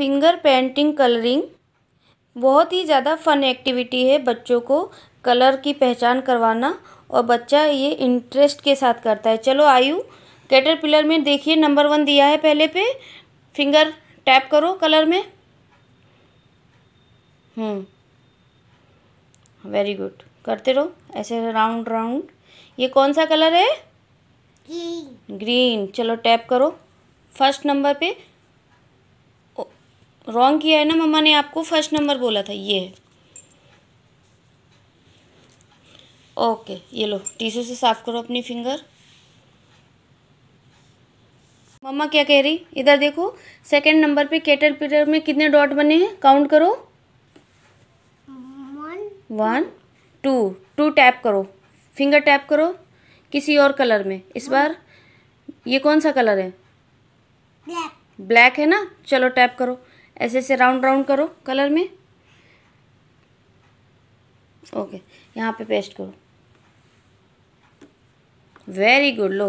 finger painting colouring बहुत ही ज़्यादा fun activity है बच्चों को कलर की पहचान करवाना और बच्चा ये इंटरेस्ट के साथ करता है चलो आयु कैटरपिलर में देखिए नंबर वन दिया है पहले पे फिंगर टैप करो कलर में हम्म वेरी गुड करते रहो ऐसे राउंड राउंड ये कौन सा कलर है ग्रीन ग्रीन चलो टैप करो फर्स्ट नंबर पे रॉन्ग किया है ना मम्मा ने आपको फर्स्ट नंबर बोला था ये है ओके ये लो टीशू से साफ़ करो अपनी फिंगर मम्मा क्या कह रही इधर देखो सेकंड नंबर पे केटर पीटर में कितने डॉट बने हैं काउंट करो वन टू टू टैप करो फिंगर टैप करो किसी और कलर में इस बार ये कौन सा कलर है ब्लैक ब्लैक है ना चलो टैप करो ऐसे ऐसे राउंड राउंड करो कलर में ओके यहाँ पे पेस्ट करो वेरी गुड लो